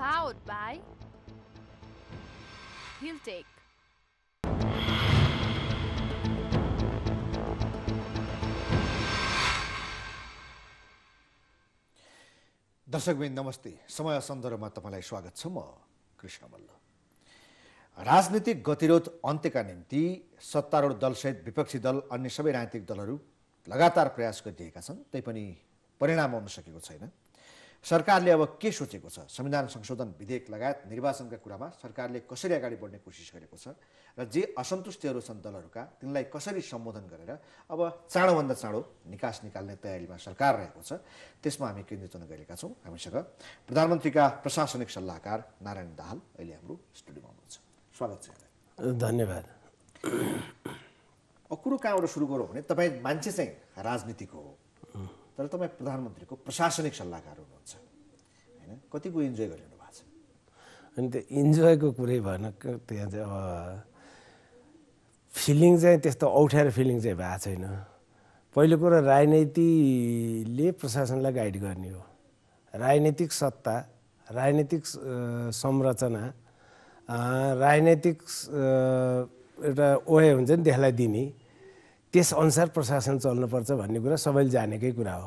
powered by Hilltech. दर्शकबिन नमस्ते समय सन्दर्भमा तपाईँलाई स्वागत छ म कृष्ण मल्ल राजनीतिक गतिरोध अन्त्यका निम्ति सत्तारूढ दलसहित विपक्षी दल अन्य सबै राजनीतिक दलहरू लगातार प्रयास गरिरहेका छन् तैपनि परिणाम आउन सकेको छैन सरकारले अब के सोचेको छ संविधान संशोधन विधेयक लगायत निर्वाचनका कुरामा सरकारले कसरी अगाडि बढ्ने कोसिस गरेको छ र जे असन्तुष्टिहरू छन् दलहरूका तिनलाई कसरी सम्बोधन गरेर अब चाँडोभन्दा चाँडो निकास निकाल्ने तयारीमा सरकार रहेको छ त्यसमा हामी केन्द्रित हुन गएका छौँ हामीसँग प्रधानमन्त्रीका प्रशासनिक सल्लाहकार नारायण दाहाल अहिले हाम्रो स्टुडियोमा हुनुहुन्छ स्वागत छ धन्यवाद कुरो कहाँबाट सुरु गरौँ भने तपाईँ मान्छे चाहिँ राजनीतिको हो तर तपाईँ प्रधानमन्त्रीको प्रशासनिक सल्लाहकार हुनुहुन्छ होइन कतिको इन्जोय गरिरहनु भएको छ अनि त्यो इन्जोयको कुरै भएन त्यहाँ चाहिँ अब फिलिङ चाहिँ त्यस्तो औठ्यारो फिलिङ चाहिँ भएको छैन पहिलो कुरो राजनीतिले प्रशासनलाई गाइड गर्ने हो राजनीतिक सत्ता राजनीतिक संरचना राजनैतिक एउटा ओय हुन्छ नि त्यसलाई दिने त्यसअनुसार प्रशासन चल्नुपर्छ भन्ने कुरा सबैले जानेकै कुरा हो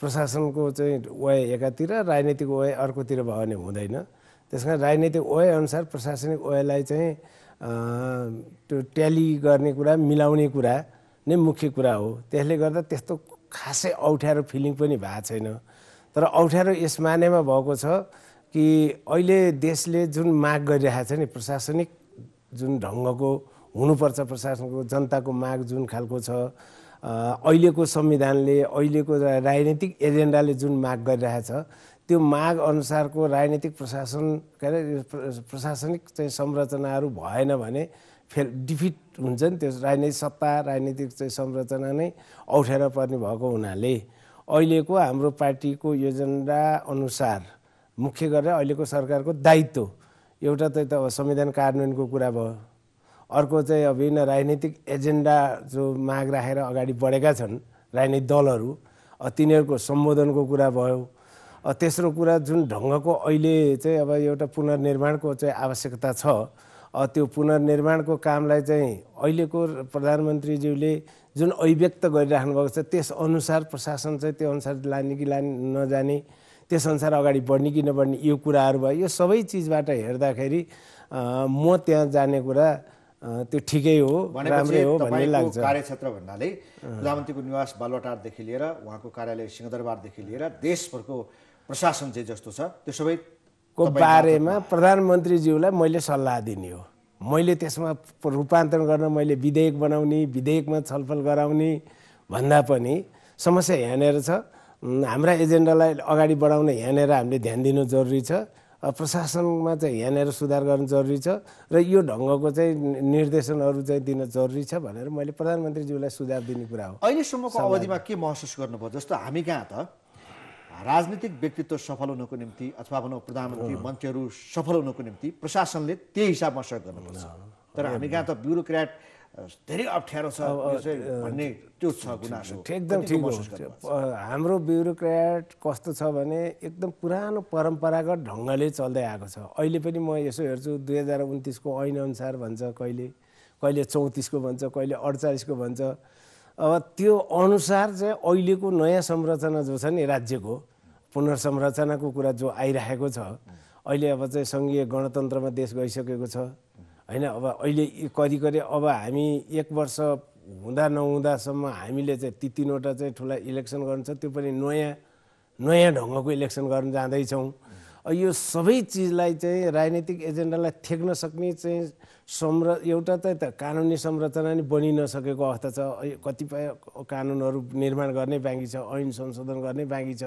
प्रशासनको चाहिँ वय एकातिर राजनीतिक वय अर्कोतिर भयो भने हुँदैन त्यस कारण राजनीतिक ओए अनुसार प्रशासनिक वयलाई चाहिँ त्यो ट्याली गर्ने कुरा मिलाउने कुरा नै मुख्य कुरा हो त्यसले गर्दा त्यस्तो खासै अप्ठ्यारो फिलिङ पनि भएको छैन तर अप्ठ्यारो यस मानेमा भएको छ कि अहिले देशले जुन माग गरिरहेको छ नि प्रशासनिक जुन ढङ्गको हुनुपर्छ प्रशासनको जनताको माग जुन खालको छ अहिलेको संविधानले अहिलेको राजनीतिक एजेन्डाले जुन माग गरिरहेछ त्यो माग अनुसारको राजनीतिक प्रशासन के अरे प्रशासनिक चाहिँ संरचनाहरू भएन भने फेल डिफिट हुन्छ नि त्यो राजनीतिक सत्ता राजनीतिक चाहिँ संरचना नै औठेर पर्ने भएको हुनाले अहिलेको हाम्रो पार्टीको योजना अनुसार मुख्य गरेर अहिलेको सरकारको दायित्व एउटा त संविधान कार्यान्वयनको कुरा भयो अर्को चाहिँ अब विभिन्न राजनीतिक एजेन्डा जो माग राखेर अगाडि बढेका छन् राजनीतिक दलहरू तिनीहरूको सम्बोधनको कुरा भयो तेस्रो कुरा जुन ढङ्गको अहिले चाहिँ अब एउटा पुनर्निर्माणको चाहिँ आवश्यकता छ त्यो पुनर्निर्माणको कामलाई चाहिँ अहिलेको प्रधानमन्त्रीज्यूले जुन अभिव्यक्त गरिराख्नु भएको छ त्यसअनुसार प्रशासन चाहिँ त्यो अनुसार लाने कि लाने नजाने त्यसअनुसार अगाडि बढ्ने कि नबढ्ने यो कुराहरू भयो यो सबै चिजबाट हेर्दाखेरि म त्यहाँ जाने कुरा त्यो ठिकै हो राम्रै हो भन्ने लाग्छ कार्यक्षेत्र भन्नाले प्रधानमन्त्रीको निवास बालवाटारदेखि लिएर उहाँको कार्यालय सिंहदरबारदेखि लिएर देशभरको प्रशासन चाहिँ जस्तो छ त्यो सबै को बारेमा प्रधानमन्त्रीज्यूलाई मैले सल्लाह दिने हो मैले त्यसमा रूपान्तरण गर्न मैले विधेयक बनाउने विधेयकमा छलफल गराउने भन्दा पनि समस्या यहाँनिर छ हाम्रा एजेन्डालाई अगाडि बढाउन यहाँनिर हामीले ध्यान दिनु जरुरी छ प्रशासनमा चाहिँ यहाँनिर सुधार गर्नु जरुरी छ र यो ढङ्गको चाहिँ निर्देशनहरू चाहिँ दिन जरुरी छ भनेर मैले प्रधानमन्त्रीज्यूलाई सुझाव दिने कुरा हो अहिलेसम्मको अवधिमा के महसुस गर्नुभयो जस्तो हामी कहाँ त राजनीतिक व्यक्तित्व सफल हुनको निम्ति अथवा भनौँ प्रधानमन्त्री मन्त्रीहरू सफल हुनको निम्ति प्रशासनले त्यही हिसाबमा सहयोग गर्नुपर्छ तर हामी कहाँ त ब्युरोक्राट धेरै अप्ठ्यारो छ भन्ने त्यो छ गुनासो एकदम ठिक हाम्रो ब्युरोक्राट कस्तो छ भने एकदम पुरानो परम्परागत ढङ्गले चल्दै आएको छ अहिले पनि म यसो हेर्छु दुई हजार उन्तिसको ऐनअनुसार भन्छ कहिले कहिले चौतिसको भन्छ कहिले अडचालिसको भन्छ अब त्यो अनुसार चाहिँ अहिलेको नयाँ संरचना जो छ नि राज्यको पुनर्संरचनाको कुरा जो आइरहेको छ अहिले अब चाहिँ सङ्घीय गणतन्त्रमा देश गइसकेको छ होइन अब अहिले करि करि अब हामी एक वर्ष हुँदा नहुँदासम्म हामीले चाहिँ ती तिनवटा चाहिँ ठुला इलेक्सन गर्नु छ त्यो पनि नयाँ नयाँ ढङ्गको इलेक्सन गर्न जाँदैछौँ यो सबै चिजलाई चाहिँ राजनीतिक एजेन्डालाई थ्याक्न सक्ने चाहिँ संर एउटा त कानुनी संरचना नै बनि नसकेको अवस्था छ कतिपय कानुनहरू निर्माण गर्नै बाँकी छ ऐन संशोधन गर्नै बाँकी छ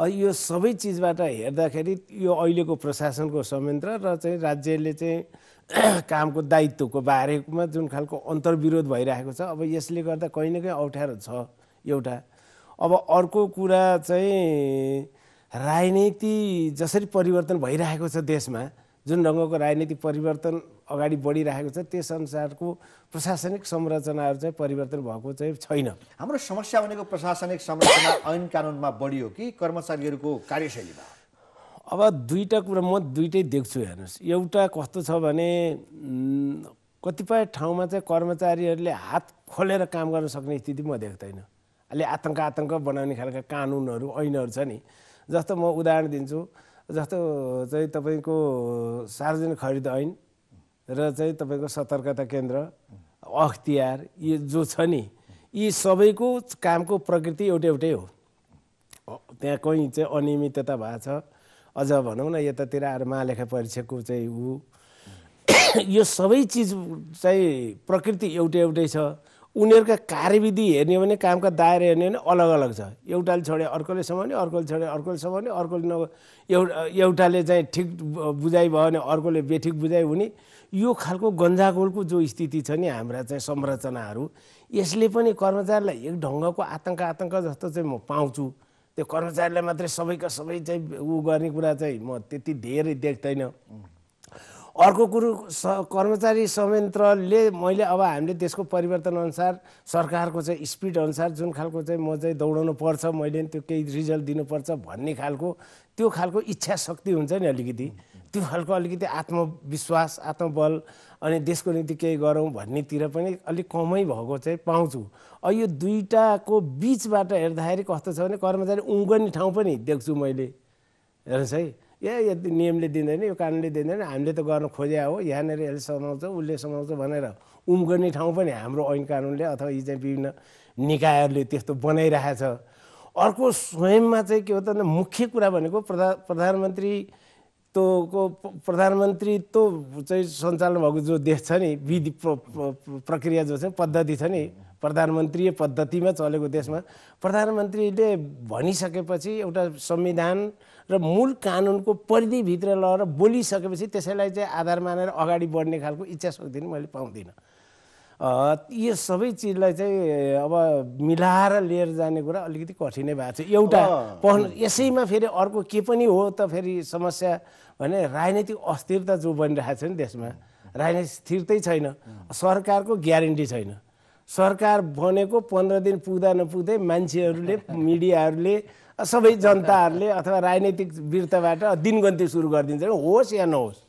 यो सबै चिजबाट हेर्दाखेरि यो अहिलेको प्रशासनको संयन्त्र र चाहिँ राज्यले चाहिँ कामको दायित्वको बारेमा जुन खालको अन्तर्विरोध भइरहेको छ अब यसले गर्दा कहीँ न कहीँ अप्ठ्यारो छ एउटा अब अर्को कुरा चाहिँ राजनीति जसरी परिवर्तन भइरहेको छ देशमा जुन ढङ्गको राजनीति परिवर्तन अगाडि बढिरहेको छ त्यस अनुसारको प्रशासनिक संरचनाहरू चाहिँ परिवर्तन भएको चाहिँ छैन हाम्रो समस्या भनेको प्रशासनिक संरचना ऐन कानुनमा बढियो कि कर्मचारीहरूको कार्यशैलीमा अब दुईवटा कुरा म दुइटै देख्छु हेर्नुहोस् एउटा कस्तो छ भने कतिपय ठाउँमा चाहिँ कर्मचारीहरूले हात खोलेर काम गर्न सक्ने स्थिति म देख्दैन अलि आतङ्क आतङ्क बनाउने खालका कानुनहरू ऐनहरू छ नि जस्तो म उदाहरण दिन्छु जस्तो चाहिँ तपाईँको सार्वजनिक खरिद ऐन र चाहिँ तपाईँको सतर्कता केन्द्र अख्तियार यी जो छ नि यी सबैको कामको प्रकृति एउटै एउटै हो त्यहाँ कहीँ चाहिँ अनियमितता भएको छ अझ भनौँ न यतातिर आएर महालेखा परीक्षकको चाहिँ ऊ यो सबै चिज चाहिँ प्रकृति एउटै एउटै छ उनीहरूका कार्यविधि हेर्ने हो भने कामका दायरा हेर्ने भने अलग अलग छ एउटाले छोडे अर्कोले समाउने अर्कोले छोडे अर्कोले समाउने अर्कोले न एउटाले चाहिँ ठिक बुझाइ भयो भने अर्कोले बेठिक बुझाइ हुने यो खालको गन्जागोलको जो स्थिति छ नि हाम्रा चाहिँ संरचनाहरू यसले पनि कर्मचारीलाई एक ढङ्गको आतङ्क आतङ्क जस्तो चाहिँ म पाउँछु त्यो कर्मचारीलाई मात्रै सबैका सबै चाहिँ ऊ गर्ने कुरा चाहिँ म त्यति धेरै देख्दैन अर्को कुरो स कर्मचारी संयन्त्रले मैले अब हामीले त्यसको अनुसार सरकारको चाहिँ स्पिड अनुसार जुन खालको चाहिँ म चाहिँ दौडाउनु पर्छ मैले त्यो केही रिजल्ट दिनुपर्छ भन्ने खालको त्यो खालको इच्छा शक्ति हुन्छ नि अलिकति त्यो खालको अलिकति आत्मविश्वास आत्मबल अनि देशको निम्ति केही गरौँ भन्नेतिर पनि अलिक कमै भएको चाहिँ पाउँछु अब यो दुईवटाको बिचबाट हेर्दाखेरि कस्तो छ भने कर्मचारी उङ्गने ठाउँ पनि देख्छु मैले हेर्नुहोस् है ए यदि नियमले दिँदैन यो कानुनले दिँदैन हामीले त गर्न खोज्या हो यहाँनिर यसले समाउँछ उसले समाउँछ भनेर उम्कने ठाउँ पनि हाम्रो ऐन कानुनले अथवा यी चाहिँ विभिन्न निकायहरूले त्यस्तो बनाइरहेछ अर्को स्वयंमा चाहिँ के हो त मुख्य कुरा भनेको प्रधा प्रधानमन्त्री तोको प्रधानमन्त्री तो चाहिँ सञ्चालन भएको जो देश छ नि विधि प्रक्रिया जो छ पद्धति छ नि प्रधानमन्त्रीय पद्धतिमा चलेको देशमा प्रधानमन्त्रीले भनिसकेपछि एउटा संविधान र मूल कानुनको परिधिभित्र लगेर बोलिसकेपछि त्यसैलाई चाहिँ आधार मानेर अगाडि बढ्ने खालको इच्छा शक्ति पनि मैले पाउँदिनँ यो सबै चिजलाई चाहिँ अब मिलाएर लिएर जाने कुरा अलिकति कठिनै भएको छ एउटा पढ्नु यसैमा फेरि अर्को के पनि हो त फेरि समस्या भने राजनीतिक अस्थिरता जो बनिरहेको छ नि देशमा राजनीति स्थिरतै छैन सरकारको ग्यारेन्टी छैन सरकार भनेको पन्ध्र दिन पुग्दा नपुग्दै मान्छेहरूले मिडियाहरूले सबै जनताहरूले अथवा राजनैतिक वृत्तबाट दिनगन्ती सुरु गरिदिन्छ होस् या नहोस्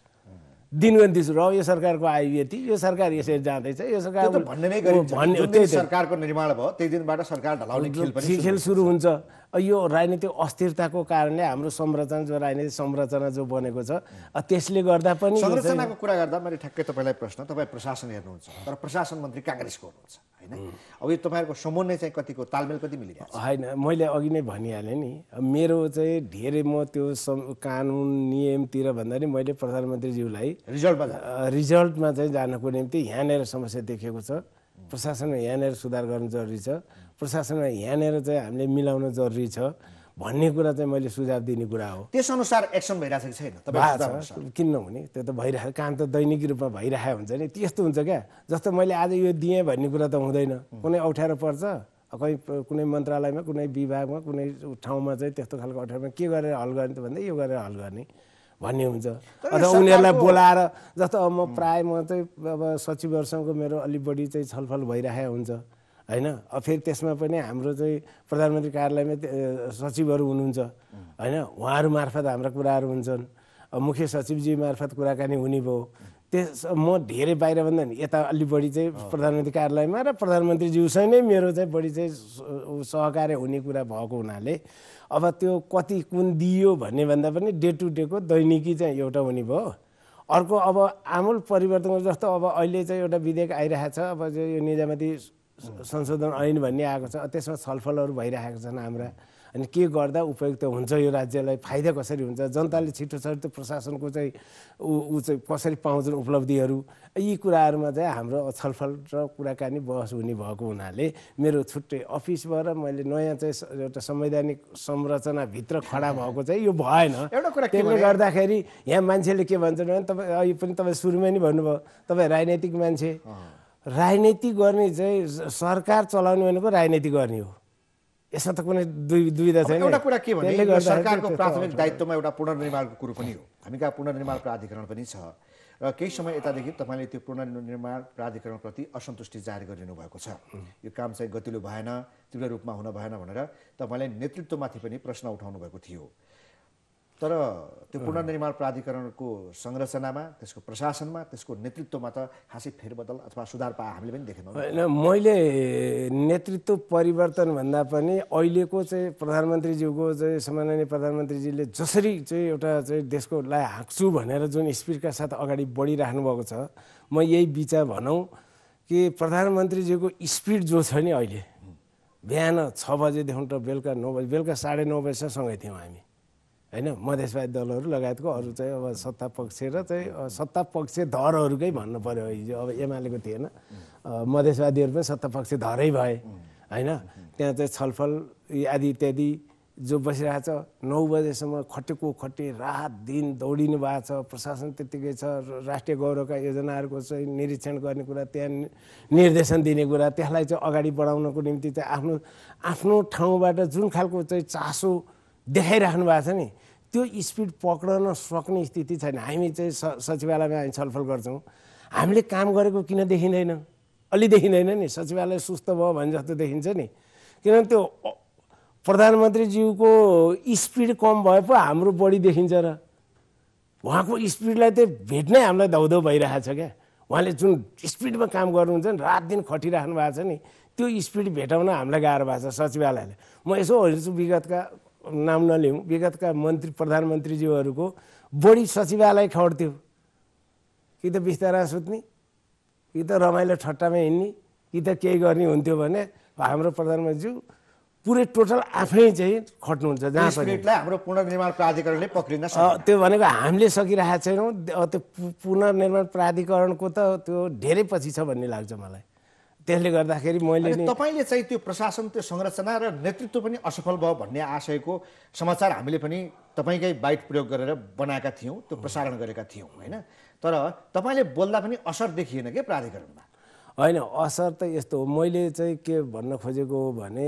दिनगन्ती सुरु हो यो सरकारको आयु यति यो सरकार यसरी जाँदैछ यो सरकार भन्ने सरकारको निर्माण भयो त्यही दिनबाट सरकार ढलाउने खेल सुरु हुन्छ यो राजनीतिक अस्थिरताको कारणले हाम्रो संरचना जो राजनीतिक संरचना जो बनेको छ त्यसले गर्दा पनि संरचनाको कुरा गर्दा मैले ठ्याक्कै तपाईँलाई प्रश्न तपाईँ प्रशासन हेर्नुहुन्छ तर प्रशासन मन्त्री काङ्ग्रेसको हुनुहुन्छ होइन अब यो तपाईँहरूको समन्वय चाहिँ कतिको तालमेल कति मिलिरहेको छ होइन मैले अघि नै भनिहालेँ नि मेरो चाहिँ धेरै म त्यो कानुन नियमतिर भन्दा नि मैले प्रधानमन्त्रीज्यूलाई रिजल्टमा रिजल्टमा चाहिँ जानको निम्ति यहाँनिर समस्या देखेको छ प्रशासनमा यहाँनिर सुधार गर्नु जरुरी छ प्रशासनलाई यहाँनिर चाहिँ हामीले मिलाउन जरुरी छ भन्ने कुरा चाहिँ मैले सुझाव दिने कुरा हो त्यसअनुसार एक्सन भइरहेको छैन किन त्यो त भइरहेको काम त दैनिक रूपमा भइरहेको हुन्छ नि त्यस्तो हुन्छ क्या जस्तो मैले आज यो दिएँ भन्ने कुरा त हुँदैन कुनै अप्ठ्यारो पर्छ कहीँ कुनै मन्त्रालयमा कुनै विभागमा कुनै ठाउँमा चाहिँ त्यस्तो खालको अप्ठ्यारोमा के गरेर हल गर्ने त भन्दै यो गरेर हल गर्ने भन्ने हुन्छ अन्त उनीहरूलाई बोलाएर जस्तो अब म प्रायः म चाहिँ अब सचिवहरूसँग मेरो अलिक बढी चाहिँ छलफल भइरहेको हुन्छ होइन अब फेरि त्यसमा पनि हाम्रो चाहिँ प्रधानमन्त्री कार्यालयमा सचिवहरू हुनुहुन्छ होइन उहाँहरू मार्फत हाम्रा कुराहरू हुन्छन् मुख्य सचिवजी मार्फत कुराकानी हुने भयो त्यस म धेरै बाहिरभन्दा नि यता अलि बढी चाहिँ प्रधानमन्त्री कार्यालयमा र प्रधानमन्त्रीज्यूसँग नै मेरो चाहिँ बढी चाहिँ सहकार्य हुने कुरा भएको हुनाले अब त्यो कति कुन दियो भन्ने भन्दा पनि डे टु डेको दैनिकी चाहिँ एउटा हुने भयो अर्को अब आमूल परिवर्तन जस्तो अब अहिले चाहिँ एउटा विधेयक आइरहेको छ अब यो निजामती संशोधन ऐन भन्ने आएको छ त्यसमा छलफलहरू भइरहेको छन् हाम्रा अनि के गर्दा उपयुक्त हुन्छ यो राज्यलाई फाइदा कसरी हुन्छ जनताले छिटो छिटो प्रशासनको चाहिँ ऊ चाहिँ कसरी पाउँछन् उपलब्धिहरू यी कुराहरूमा चाहिँ हाम्रो छलफल र कुराकानी बहस हुने भएको हुनाले मेरो छुट्टै अफिसबाट मैले नयाँ चाहिँ एउटा संवैधानिक संरचनाभित्र खडा भएको चाहिँ यो भएन एउटा कुरा त्यसले गर्दाखेरि यहाँ मान्छेले के भन्छन् भने तपाईँ अहिले पनि तपाईँ सुरुमै नि भन्नुभयो तपाईँ राजनैतिक मान्छे राजनीति गर्ने चाहिँ सरकार चलाउने भनेको राजनीति गर्ने हो यसमा त कुनै दुई दुविधा छैन एउटा कुरा के भने सरकारको प्राथमिक दायित्वमा एउटा पुनर्निर्माणको कुरो पनि हो हामी कहाँ पुनर्निर्माण प्राधिकरण पनि छ र केही समय यतादेखि तपाईँले त्यो पुनर्निर्माण प्राधिकरणप्रति असन्तुष्टि जारी गरिदिनु भएको छ यो काम चाहिँ गतिलो भएन तीव्र रूपमा हुन भएन भनेर तपाईँले नेतृत्वमाथि पनि प्रश्न उठाउनु भएको थियो तर त्यो पुनर्निर्माण प्राधिकरणको संरचनामा त्यसको प्रशासनमा त्यसको नेतृत्वमा त खासै फेरबदल अथवा सुधार पाए हामीले पनि देखेनौँ होइन मैले नेतृत्व परिवर्तन भन्दा पनि अहिलेको चाहिँ प्रधानमन्त्रीज्यूको चाहिँ सम्माननीय प्रधानमन्त्रीजीले जसरी चाहिँ एउटा चाहिँ देशको लागि हाँक्छु भनेर जुन स्पिडका साथ अगाडि बढिराख्नु भएको छ म यही विचार भनौँ कि प्रधानमन्त्रीज्यूको स्पिड जो छ नि अहिले बिहान छ बजेदेखि त बेलुका नौ बजे बेलुका साढे नौ बजीसम्म सँगै थियौँ हामी होइन मधेसवादी दलहरू लगायतको अरू चाहिँ अब सत्ता पक्ष र चाहिँ सत्ता पक्ष धरहरूकै भन्नु पऱ्यो हिजो अब एमालेको थिएन मधेसवादीहरू पनि सत्ता पक्ष धरै भए होइन त्यहाँ चाहिँ छलफल आदि इत्यादि जो बसिरहेछ नौ बजेसम्म खटेको खट्टे रात दिन दौडिनु भएको छ प्रशासन त्यत्तिकै छ राष्ट्रिय गौरवका योजनाहरूको चाहिँ निरीक्षण गर्ने कुरा त्यहाँ निर्देशन दिने कुरा त्यसलाई चाहिँ अगाडि बढाउनको निम्ति चाहिँ आफ्नो आफ्नो ठाउँबाट जुन खालको चाहिँ चासो देखाइराख्नु भएको छ नि त्यो स्पिड पक्रन सक्ने स्थिति छैन हामी चाहिँ स सचिवालयमा हामी छलफल गर्छौँ हामीले काम गरेको किन देखिँदैन अलि देखिँदैन नि सचिवालय सुस्त भयो भने जस्तो देखिन्छ नि किनभने त्यो प्रधानमन्त्रीज्यूको स्पिड कम भए पो हाम्रो बढी देखिन्छ र उहाँको स्पिडलाई त भेट्नै हामीलाई धौधौ भइरहेको छ क्या उहाँले जुन स्पिडमा काम गर्नुहुन्छ नि रात दिन खटिराख्नु भएको छ नि त्यो स्पिड भेटाउन हामीलाई गाह्रो भएको छ सचिवालयले म यसो हेर्छु विगतका नाम नलिउँ विगतका मन्त्री प्रधानमन्त्रीज्यूहरूको बढी सचिवालय खड्थ्यो कि त बिस्तारा सुत्ने कि त रमाइलो ठट्टामा हिँड्ने कि त केही गर्ने हुन्थ्यो भने हाम्रो प्रधानमन्त्रीज्यू पुरै टोटल आफै चाहिँ खट्नुहुन्छ जहाँ हाम्रो पुनर्निर्माण प्राधिकरणले पक्रिन त्यो भनेको हामीले सकिरहेको छैनौँ त्यो पुनर्निर्माण प्राधिकरणको त त्यो धेरै पछि छ भन्ने लाग्छ मलाई त्यसले गर्दाखेरि मैले तपाईँले चाहिँ त्यो प्रशासन त्यो संरचना र नेतृत्व पनि असफल भयो भन्ने आशयको समाचार हामीले पनि तपाईँकै बाइट प्रयोग गरेर बनाएका थियौँ त्यो प्रसारण गरेका थियौँ होइन तर तपाईँले बोल्दा पनि असर देखिएन क्या प्राधिकरणमा होइन असर त यस्तो हो मैले चाहिँ के भन्न खोजेको हो भने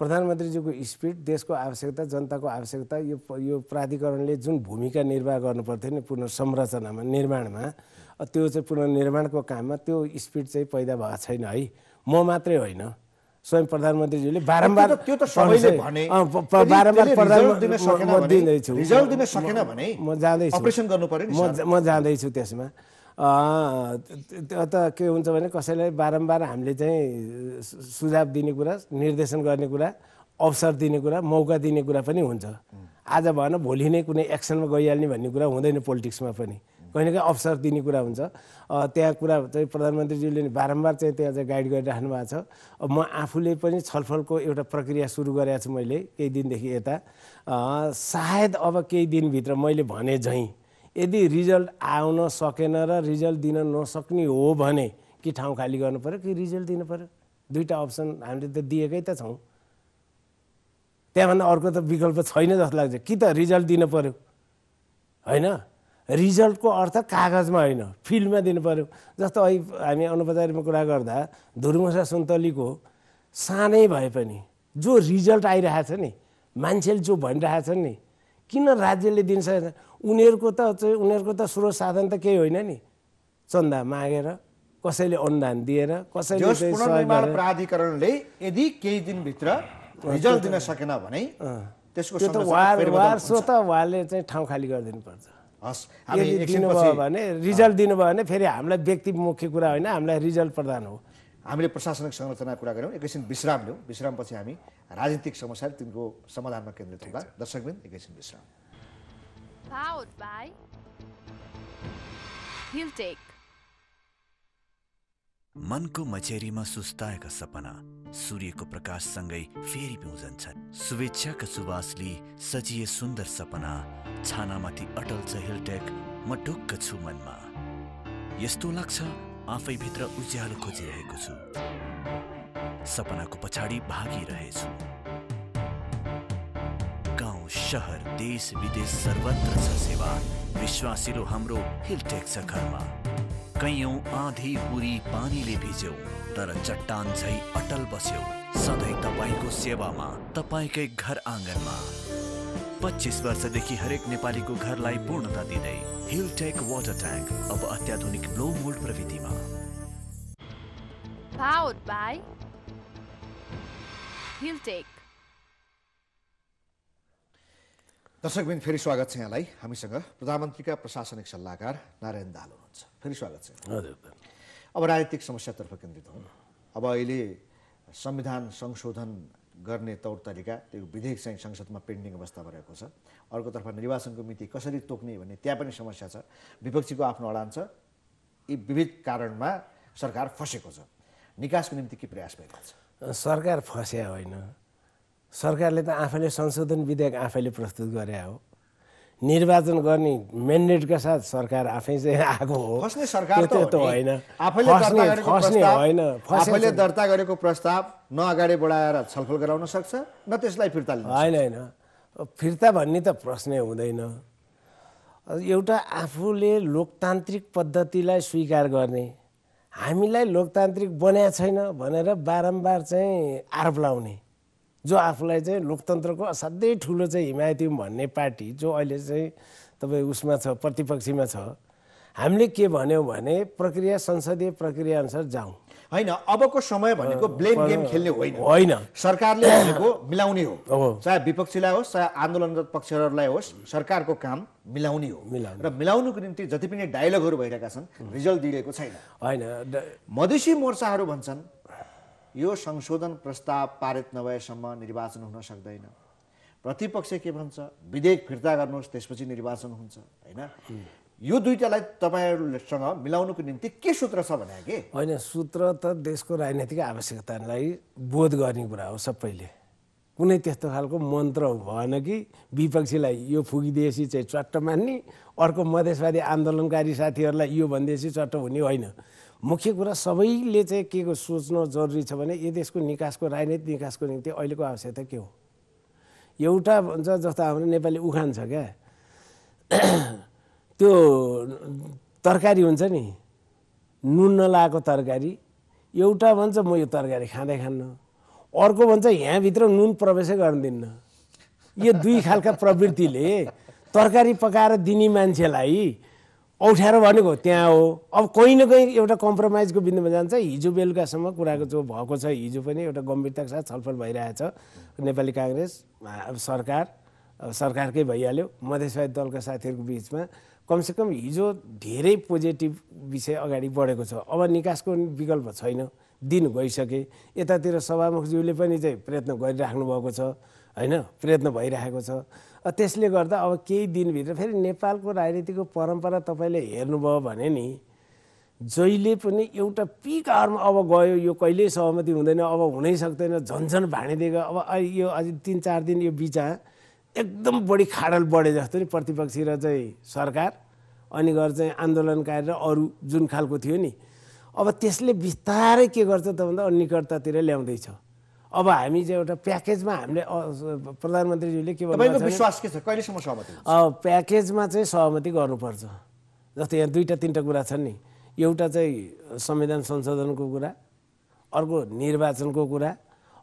प्रधानमन्त्रीज्यूको स्पिड देशको आवश्यकता जनताको आवश्यकता यो यो प्राधिकरणले जुन भूमिका निर्वाह गर्नुपर्थ्यो नि पुनर्संरचनामा निर्माणमा त्यो चाहिँ पुनर्निर्माणको काममा त्यो स्पिड चाहिँ पैदा भएको छैन है म मात्रै होइन स्वयं प्रधानमन्त्रीज्यूले बारम्बार त्यो त सबैले भने बारम्बार प्रधानमन्त्री म जाँदैछु म जाँदैछु त्यसमा त्यो त के हुन्छ भने कसैलाई बारम्बार हामीले चाहिँ सुझाव दिने कुरा निर्देशन गर्ने कुरा अवसर दिने कुरा मौका दिने कुरा पनि हुन्छ आज भएन भोलि नै कुनै एक्सनमा गइहाल्ने भन्ने कुरा हुँदैन पोलिटिक्समा पनि कहिले काहीँ अवसर दिने कुरा हुन्छ त्यहाँ कुरा चाहिँ प्रधानमन्त्रीजीले बारम्बार चाहिँ त्यहाँ चाहिँ गाइड गरिराख्नु भएको छ म आफूले पनि छलफलको एउटा प्रक्रिया सुरु गरेको छु मैले केही दिनदेखि यता सायद अब केही दिनभित्र मैले भने झैँ यदि रिजल्ट आउन सकेन र रिजल्ट दिन नसक्ने हो भने कि ठाउँ खाली गर्नु पऱ्यो कि रिजल्ट दिनु पऱ्यो दुईवटा अप्सन हामीले त दिएकै त छौँ त्यहाँभन्दा अर्को त विकल्प छैन जस्तो लाग्छ कि त रिजल्ट दिनु पऱ्यो होइन रिजल्टको अर्थ कागजमा होइन फिल्डमा दिनु पऱ्यो जस्तो अहिले हामी अनुपचारमा कुरा गर्दा धुर्मुसा सुन्तलीको सानै भए पनि जो रिजल्ट आइरहेको छ नि मान्छेले जो भनिरहेको छ नि किन राज्यले दिन सकेन उनीहरूको त चाहिँ उनीहरूको त स्रोत साधन त केही होइन नि चन्दा मागेर कसैले अनुदान दिएर कसैले प्राधिकरणले यदि केही दिनभित्र रिजल्ट दिन सकेन भने त्यसको त उहाँले चाहिँ ठाउँ खाली गरिदिनुपर्छ यदि दिनुभयो भने रिजल्ट दिनुभयो भने फेरि हामीलाई व्यक्तिमुखी कुरा होइन हामीलाई रिजल्ट प्रदान हो हामीले प्रशासनिक संरचनाको कुरा गऱ्यौँ एकैछिन विश्राम लिउँ विश्रामपछि हामी राजनीतिक समस्या तिनको समाधानमा केन्द्रित होला दर्शकबिन एकैछिन विश्राम मनको मचेरीमा सुस्ताएका सपना सूर्यको प्रकाशसँगै फेरि पिउजन्छन् शुभेच्छाका सुवासले सजिए सुन्दर सपना छानामाथि अटल छ हिलटेक म ढुक्क छु मनमा यस्तो लाग्छ आफैभित्र उज्यालो खोजिरहेको छु सपनाको पछाडि भागिरहेछु गाउँ सहर देश विदेश सर्वत्र छ सेवा विश्वासिलो हाम्रो हिलटेक छ घरमा कैयौँ आँधी हुरी पानीले भिज्यौ तर चट्टान झै अटल बस्यौ सधैँ तपाईँको सेवामा तपाईँकै घर आँगनमा पच्चिस वर्षदेखि हरेक नेपालीको घरलाई पूर्णता दिँदै हिल वाटर ट्याङ्क अब अत्याधुनिक ब्लो मोल्ड प्रविधिमा powered by Hiltech. दर्शकबिन फेरि स्वागत छ यहाँलाई हामीसँग प्रधानमन्त्रीका प्रशासनिक सल्लाहकार नारायण दाल हुनुहुन्छ फेरि स्वागत छ अब राजनीतिक समस्यातर्फ केन्द्रित हौँ अब अहिले संविधान संशोधन गर्ने तौर तरिका त्यो विधेयक चाहिँ संसदमा पेन्डिङ अवस्थामा रहेको छ अर्कोतर्फ निर्वाचनको मिति कसरी तोक्ने भन्ने त्यहाँ पनि समस्या छ विपक्षीको आफ्नो अडान छ यी विविध कारणमा सरकार फसेको छ निकासको निम्ति के प्रयास भइरहेको छ सरकार फस्या होइन सरकारले त आफैले संशोधन विधेयक आफैले प्रस्तुत गरे हो निर्वाचन गर्ने म्यान्डेटका साथ सरकार आफै चाहिँ आएको हो त्यो त होइन होइन आफैले दर्ता गरेको प्रस्ताव न अगाडि बढाएर छलफल गराउन सक्छ न त्यसलाई फिर्ता होइन होइन फिर्ता भन्ने त प्रश्नै हुँदैन एउटा आफूले लोकतान्त्रिक पद्धतिलाई स्वीकार गर्ने हामीलाई लोकतान्त्रिक बनाएको छैन भनेर बारम्बार चाहिँ आरोप लाउने जो आफूलाई चाहिँ लोकतन्त्रको असाध्यै ठुलो चाहिँ हिमायती भन्ने पार्टी जो अहिले चाहिँ तपाईँ उसमा छ प्रतिपक्षीमा छ हामीले के भन्यौँ भने प्रक्रिया संसदीय प्रक्रिया अनुसार जाउँ होइन अबको समय भनेको ब्लेम गेम खेल्ने होइन होइन सरकारले भनेको मिलाउने हो चाहे विपक्षीलाई होस् चाहे आन्दोलनरत पक्षहरूलाई होस् सरकारको काम मिलाउने हो मिलाउने र मिलाउनुको निम्ति जति पनि डायलगहरू भइरहेका छन् रिजल्ट दिइरहेको छैन होइन मधेसी मोर्चाहरू भन्छन् यो संशोधन प्रस्ताव पारित नभएसम्म निर्वाचन हुन सक्दैन प्रतिपक्ष के भन्छ विधेयक फिर्ता गर्नुहोस् त्यसपछि निर्वाचन हुन्छ होइन यो दुइटालाई तपाईँहरूसँग मिलाउनुको निम्ति के सूत्र छ भने कि होइन सूत्र त देशको राजनैतिक आवश्यकतालाई बोध गर्ने कुरा हो सबैले कुनै त्यस्तो खालको मन्त्र भएन कि विपक्षीलाई यो फुकिदिएपछि चाहिँ चट्ट मान्ने अर्को मधेसवादी आन्दोलनकारी साथीहरूलाई यो भनिदिएपछि चट्ट हुने होइन मुख्य कुरा सबैले चाहिँ के को सोच्न जरुरी छ भने यो देशको निकासको राजनीतिक निकासको निम्ति अहिलेको आवश्यकता के हो एउटा भन्छ जस्तो हाम्रो नेपाली उखान छ क्या त्यो तरकारी हुन्छ नि नुन नलाएको तरकारी एउटा भन्छ म यो तरकारी खाँदै खान्न अर्को भन्छ यहाँभित्र नुन प्रवेशै गर्न दिन्न यो दुई खालका प्रवृत्तिले तरकारी पकाएर दिने मान्छेलाई औठ्यारो भनेको त्यहाँ हो अब कहीँ न कहीँ एउटा कम्प्रोमाइजको बिन्दुमा जान्छ हिजो बेलुकासम्म कुराको जो भएको छ हिजो पनि एउटा गम्भीरताको साथ छलफल भइरहेछ नेपाली काङ्ग्रेस अब सरकार अब सरकारकै भइहाल्यो मधेसवादी दलका साथीहरूको बिचमा कमसेकम हिजो धेरै पोजिटिभ विषय अगाडि बढेको छ अब निकासको विकल्प छैन दिन गइसके यतातिर सभामुखज्यूले पनि चाहिँ प्रयत्न गरिराख्नु भएको छ होइन प्रयत्न भइरहेको छ त्यसले गर्दा अब केही दिनभित्र फेरि नेपालको राजनीतिको परम्परा तपाईँले हेर्नुभयो भने नि जहिले पनि एउटा पिक आवरमा अब गयो यो कहिल्यै सहमति हुँदैन अब हुनै सक्दैन झन्झन भाँडिदिएको अब यो अझ तिन चार दिन यो बिचमा एकदम बढी खाडल बढे जस्तो नि प्रतिपक्षी र चाहिँ सरकार अनि गएर चाहिँ आन्दोलनकारी र अरू जुन खालको थियो नि अब त्यसले बिस्तारै के गर्छ त भन्दा निकटतातिर ल्याउँदैछ अब हामी चाहिँ एउटा प्याकेजमा हामीले प्रधानमन्त्रीज्यूले के भन्नु विश्वास के छ कहिलेसम्म सहमति प्याकेजमा चाहिँ सहमति गर्नुपर्छ जस्तै यहाँ दुईवटा तिनवटा कुरा छन् नि एउटा चाहिँ संविधान संशोधनको कुरा अर्को निर्वाचनको कुरा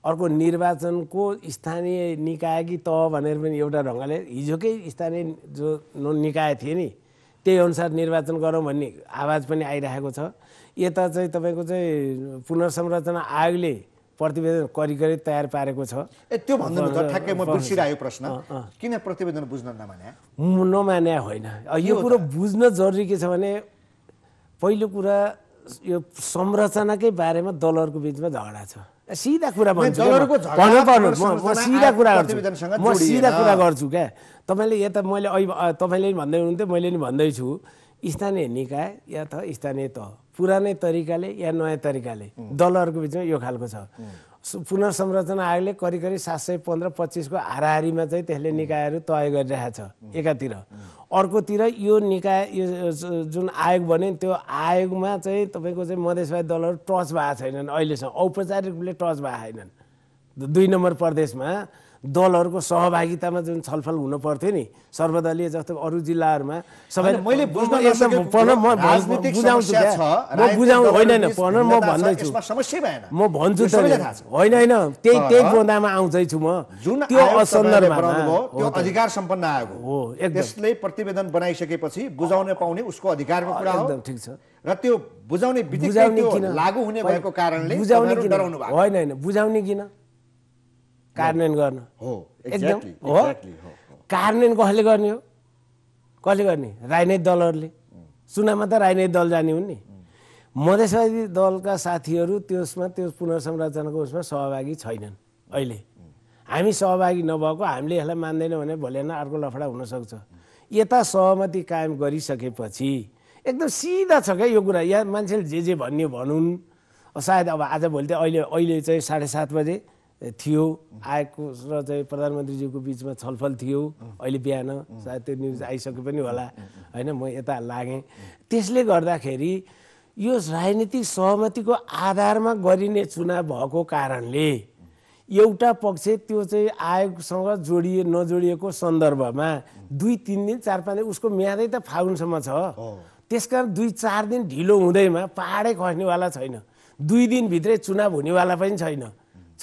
अर्को निर्वाचनको स्थानीय निकाय कि तह भनेर पनि एउटा ढङ्गले हिजोकै स्थानीय जो निकाय थिए नि त्यही अनुसार निर्वाचन गरौँ भन्ने आवाज पनि आइरहेको छ यता चाहिँ तपाईँको चाहिँ पुनर्संरचना आयोगले प्रतिवेदन करिकरी तयार पारेको छ ए त्यो भन्नु ठ्याक्कै म बिर्सिरहेको प्रश्न किन प्रतिवेदन बुझ्न नमाने नमाने होइन यो कुरो बुझ्न जरुरी के छ भने पहिलो कुरा यो संरचनाकै बारेमा दलहरूको बिचमा झगडा छ सिधा कुरा भन्छु म सिधा कुरा गर्छु म सिधा कुरा गर्छु क्या तपाईँले यता मैले अहिले तपाईँले पनि भन्दै हुनुहुन्थ्यो मैले पनि भन्दैछु स्थानीय निकाय या त स्थानीय तह पुरानै तरिकाले या नयाँ तरिकाले दलहरूको बिचमा यो खालको छ पुनर्संरचना आयोगले करिब करिब सात सय पन्ध्र पच्चिसको हाराहारीमा चाहिँ त्यसले निकायहरू तय गरिरहेको छ एकातिर अर्कोतिर यो निकाय यो जुन आयोग भन्यो त्यो आयोगमा चाहिँ तपाईँको चाहिँ मधेसवादी दलहरू टच भएको छैनन् अहिलेसम्म औपचारिक रूपले टच भएको छैनन् दुई नम्बर प्रदेशमा दलहरूको सहभागितामा जुन छलफल हुनुपर्थ्यो पर्थ्यो नि सर्वदलीय जस्तो अरू जिल्लाहरूमा सबै मैले होइन म भन्दैछु म भन्छु होइन होइन त्यही त्यही गोदामा आउँदैछु म जुन त्यो असन्दर्भमा त्यो अधिकार सम्पन्न आएको हो यसले प्रतिवेदन बनाइसकेपछि बुझाउन पाउने उसको अधिकारको कुरा हो ठिक छ र त्यो बुझाउने लागू हुने भएको कारणले होइन होइन बुझाउने किन कार्यान्वयन गर्न हो एकदम हो कार्यान्वयन कसले गर्ने हो कसले गर्ने राजनैतिक दलहरूले चुनावमा त राजनैतिक दल जाने हुन् नि मधेसवादी दलका साथीहरू त्यसमा त्यो पुनर्संरचनाको उसमा सहभागी छैनन् अहिले हामी सहभागी नभएको हामीले यसलाई मान्दैनौँ भने भोलि न अर्को लफडा हुनसक्छ यता सहमति कायम गरिसकेपछि एकदम सिधा छ क्या यो कुरा यहाँ मान्छेले जे जे भन्यो भनौँ सायद अब आज भोलि त अहिले अहिले चाहिँ साढे सात बजे थियो आएको र चाहिँ प्रधानमन्त्रीज्यूको बिचमा छलफल थियो अहिले बिहान सायद त्यो न्युज आइसके पनि होला होइन म यता लागेँ त्यसले गर्दाखेरि यो राजनीतिक सहमतिको आधारमा गरिने चुनाव भएको कारणले एउटा पक्ष त्यो चाहिँ आयोगसँग जोडिए नजोडिएको सन्दर्भमा दुई तिन दिन चार पाँच दिन उसको म्यादै त फागुनसम्म छ त्यस कारण दुई चार दिन ढिलो हुँदैमा पाहाडै खस्नेवाला छैन दुई दिनभित्रै चुनाव हुनेवाला पनि छैन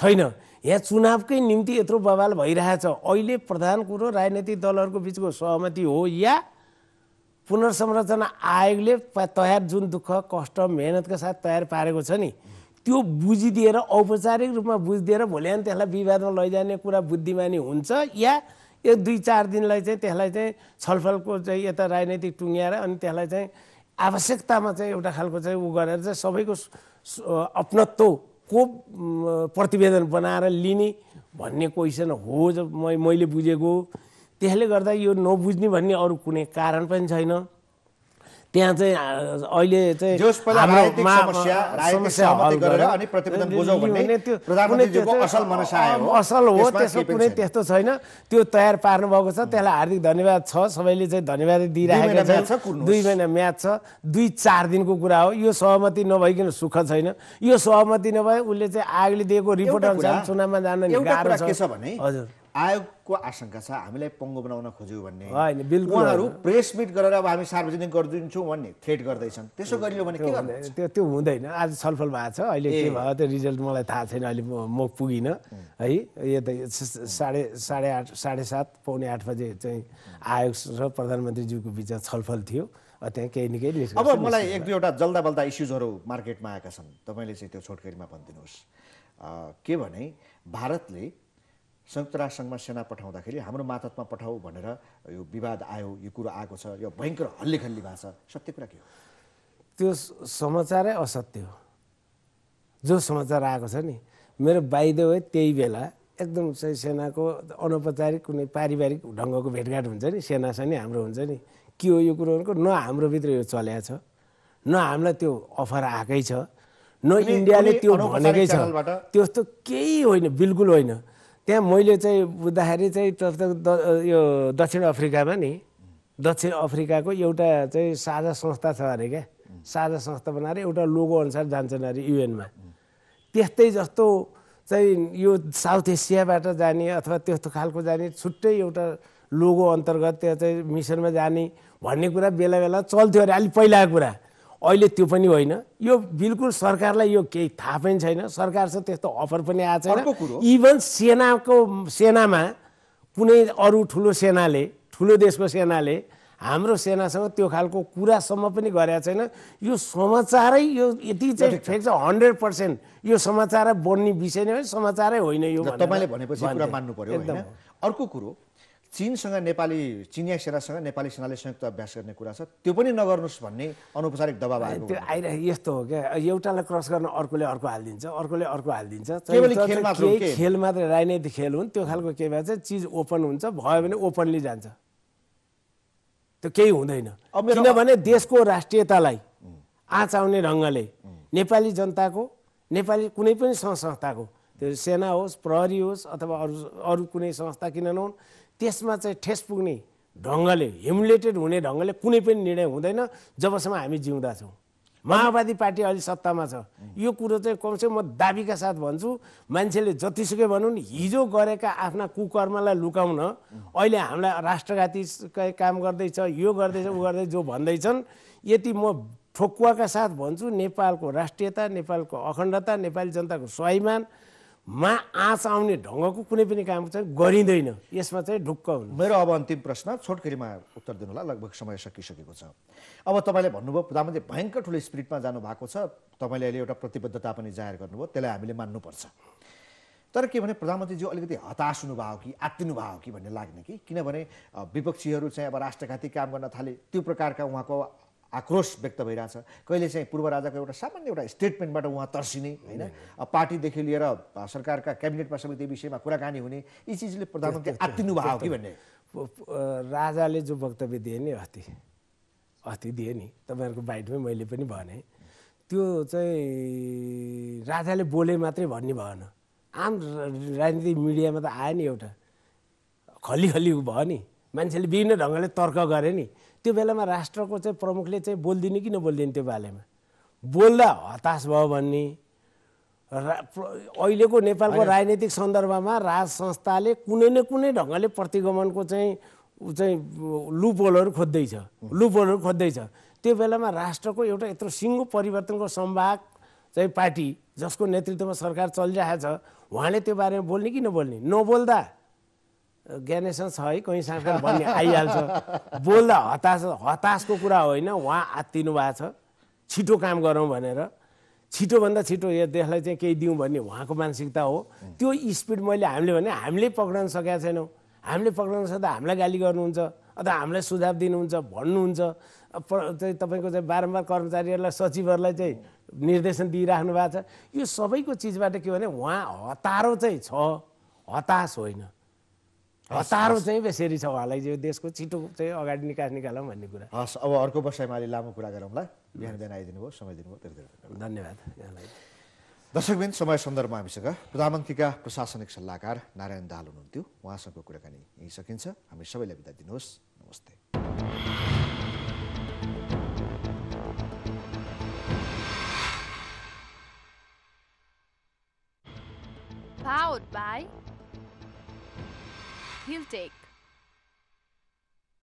छैन यहाँ चुनावकै निम्ति यत्रो बवाल भइरहेछ अहिले प्रधान कुरो राजनैतिक दलहरूको बिचको सहमति हो या पुनर्संरचना आयोगले तयार जुन दुःख कष्ट मेहनतका साथ तयार पारेको छ नि त्यो बुझिदिएर औपचारिक रूपमा बुझिदिएर भोलि अनि त्यसलाई विवादमा लैजाने कुरा बुद्धिमानी हुन्छ या यो दुई चार दिनलाई चाहिँ त्यसलाई चाहिँ छलफलको चाहिँ यता राजनैतिक टुङ्ग्याएर अनि त्यसलाई चाहिँ आवश्यकतामा चाहिँ एउटा खालको चाहिँ ऊ गरेर चाहिँ सबैको अपनत्व को प्रतिवेदन बनाएर लिने भन्ने क्वेसन हो मैले बुझेको त्यसले गर्दा यो नबुझ्ने भन्ने अरू कुनै कारण पनि छैन त्यहाँ चाहिँ अहिले चाहिँ असल हो त्यसको कुनै त्यस्तो छैन त्यो तयार पार्नुभएको छ त्यसलाई हार्दिक धन्यवाद छ सबैले चाहिँ धन्यवाद दिइरहेको छ दुई महिना म्याच छ दुई चार दिनको कुरा हो यो सहमति नभइकन सुख छैन यो सहमति नभए उसले चाहिँ आगले दिएको रिपोर्ट अनुसार चुनावमा जान गाह्रो छ हजुर आयोगको आशंका छ हामीलाई पङ्गु बनाउन खोज्यो भन्ने उहाँहरू प्रेस मिट गरेर अब हामी सार्वजनिक गरिदिन्छौँ भन्ने थ्रेट गर्दैछन् त्यसो गरियो भने के त्यो त्यो हुँदैन आज छलफल भएको छ अहिले के भयो त्यो रिजल्ट मलाई थाहा छैन अहिले म पुगिनँ है यो त साढे साढे आठ साढे सात पाउने आठ बजे चाहिँ आयोग र प्रधानमन्त्रीज्यूको बिचमा छलफल थियो त्यहाँ केही न केही अब मलाई एक दुईवटा जल्दा बल्दा इस्युजहरू मार्केटमा आएका छन् तपाईँले चाहिँ त्यो छोटकरीमा भनिदिनुहोस् के भने भारतले संयुक्त राष्ट्रसङ्घमा सेना पठाउँदाखेरि हाम्रो मातहतमा पठाऊ भनेर यो विवाद आयो यो कुरो आएको छ यो भयङ्कर हल्ली भएको छ सत्य कुरा के हो त्यो समाचारै असत्य हो जो समाचार आएको छ नि मेरो बाइदे हो त्यही बेला एकदम चाहिँ सेनाको अनौपचारिक कुनै पारिवारिक ढङ्गको भेटघाट हुन्छ नि सेना छ नि हाम्रो हुन्छ नि के हो यो कुरोहरूको न हाम्रोभित्र यो चल्या छ न हामीलाई त्यो अफर आएकै छ न इन्डियाले त्यो भनेकै छ त्यस्तो केही होइन बिल्कुल होइन त्यहाँ मैले चाहिँ बुझ्दाखेरि चाहिँ यो दक्षिण अफ्रिकामा नि दक्षिण अफ्रिकाको एउटा चाहिँ साझा संस्था छ अरे क्या साझा संस्था बनाएर एउटा लोगो अनुसार जान्छन् अरे युएनमा त्यस्तै जस्तो चाहिँ यो साउथ एसियाबाट जाने अथवा त्यस्तो खालको जाने छुट्टै एउटा लोगो अन्तर्गत त्यहाँ चाहिँ मिसनमा जाने भन्ने कुरा बेला बेला चल्थ्यो अरे अलिक पहिलाको कुरा अहिले त्यो पनि होइन यो बिल्कुल सरकारलाई यो केही थाहा पनि छैन सरकारसँग त्यस्तो अफर पनि आएको छैन इभन सेनाको सेनामा कुनै अरू ठुलो सेनाले ठुलो देशको सेनाले हाम्रो सेनासँग त्यो खालको कुरासम्म पनि गरेका छैन यो समाचारै यो यति चाहिँ ठिक छ हन्ड्रेड पर्सेन्ट यो समाचार बढ्ने विषय नै समाचारै होइन यो तपाईँले भनेपछि कुरा मान्नु पर्यो अर्को कुरो चिनसँग नेपाली चिनिया सेनासँग नेपाली सेनाले संयुक्त अभ्यास गर्ने कुरा छ त्यो पनि नगर्नुहोस् भन्ने अनौपचारिक दबाब आयो त्यो आइरहे यस्तो हो क्या एउटालाई क्रस गर्न अर्कोले अर्को हालिदिन्छ अर्कोले अर्को हालिदिन्छ खेल मात्र राजनैतिक खेल हुन् त्यो खालको के चाहिँ चिज ओपन हुन्छ भयो भने ओपनली जान्छ त्यो केही हुँदैन किनभने देशको राष्ट्रियतालाई आँच आउने ढङ्गले नेपाली जनताको नेपाली कुनै पनि संस्थाको त्यो सेना होस् प्रहरी होस् अथवा अरू अरू कुनै संस्था किन नहुन् त्यसमा चाहिँ ठेस पुग्ने ढङ्गले हिमुलेटेड हुने ढङ्गले कुनै पनि निर्णय हुँदैन जबसम्म हामी जिउँदा छौँ माओवादी पार्टी अहिले सत्तामा छ यो कुरो चाहिँ कमसेकम म दाबीका साथ भन्छु मान्छेले जतिसुकै भनौँ हिजो गरेका आफ्ना कुकर्मलाई लुकाउन अहिले हामीलाई राष्ट्रघाती काम गर्दैछ यो गर्दैछ ऊ गर्दै जो भन्दैछन् यति म ठोकुवाका साथ भन्छु नेपालको राष्ट्रियता नेपालको अखण्डता नेपाली जनताको स्वाभिमान मा आँच आउने ढङ्गको कुनै पनि काम चाहिँ गरिँदैन यसमा चाहिँ ढुक्क हुन्छ मेरो अब अन्तिम प्रश्न छोटकरीमा उत्तर दिनुहोला लगभग समय सकिसकेको छ अब तपाईँले भन्नुभयो प्रधानमन्त्री भयङ्कर ठुलो स्पिरिटमा जानुभएको छ तपाईँले अहिले एउटा प्रतिबद्धता पनि जाहेर गर्नुभयो त्यसलाई हामीले मान्नुपर्छ तर के भने प्रधानमन्त्रीज्यू अलिकति हताश हुनुभयो कि आत्तिनुभयो कि भन्ने लाग्ने कि किनभने विपक्षीहरू चाहिँ अब राष्ट्रघाती काम गर्न थाले त्यो प्रकारका उहाँको आक्रोश व्यक्त भइरहेछ कहिले चाहिँ पूर्व राजाको एउटा सामान्य एउटा स्टेटमेन्टबाट उहाँ तर्सिने होइन पार्टीदेखि लिएर सरकारका क्याबिनेटमा समिति विषयमा कुराकानी हुने यी चिजले प्रधानमन्त्री आत्तिनु भएको कि भन्ने राजाले जो वक्तव्य दिए नि अस्ति अस्ति दिए नि तपाईँहरूको बाइटमै मैले पनि भने त्यो चाहिँ राजाले बोले मात्रै भन्ने भएन आम राजनीति मिडियामा त आयो नि एउटा खली खली भयो नि मान्छेले विभिन्न ढङ्गले तर्क गरे नि त्यो बेलामा राष्ट्रको चाहिँ प्रमुखले चाहिँ बोलिदिने कि नबोलिदिने त्यो बारेमा बोल्दा हताश भयो भन्ने अहिलेको नेपालको राजनैतिक सन्दर्भमा राज संस्थाले कुनै न कुनै ढङ्गले प्रतिगमनको चाहिँ चाहिँ लुपोलहरू खोज्दैछ लुपोलहरू खोज्दैछ त्यो बेलामा राष्ट्रको एउटा यत्रो सिङ्गो परिवर्तनको सम्भाग चाहिँ पार्टी जसको नेतृत्वमा सरकार चलिरहेको छ उहाँले त्यो बारेमा बोल्ने कि नबोल्ने नबोल्दा ज्ञानेसन छ है कहीँ साँखर भन्ने आइहाल्छ बोल्दा हताश हताशको कुरा होइन उहाँ आत्तिनु भएको छ छिटो काम गरौँ भनेर छिटोभन्दा छिटो यो देशलाई चाहिँ केही दिउँ भन्ने उहाँको मानसिकता हो त्यो स्पिड मैले हामीले भने हामीले पक्राउन सकेका छैनौँ हामीले पक्राउन सक्दा हामीलाई गाली गर्नुहुन्छ अथवा हामीलाई सुझाव दिनुहुन्छ भन्नुहुन्छ चाहिँ तपाईँको चाहिँ बारम्बार कर्मचारीहरूलाई सचिवहरूलाई चाहिँ निर्देशन दिइराख्नु भएको छ यो सबैको चिजबाट के भने उहाँ हतारो चाहिँ छ हताश होइन हतारो चाहिँ बेसरी छ उहाँलाई चाहिँ देशको छिटो चाहिँ अगाडि निकास निकालौँ भन्ने कुरा हस् अब अर्को वर्षमा अलि लामो कुरा गरौँला बिहान बिहान आइदिनु भयो समय दिनुभयो धेरै धेरै धन्यवाद यहाँलाई दर्शकबिन समय सन्दर्भमा हामीसँग प्रधानमन्त्रीका प्रशासनिक सल्लाहकार नारायण दाल हुनुहुन्थ्यो उहाँसँगको कुराकानी यहीँ सकिन्छ हामी सबैलाई बिदा दिनुहोस् नमस्ते powered by he'll take.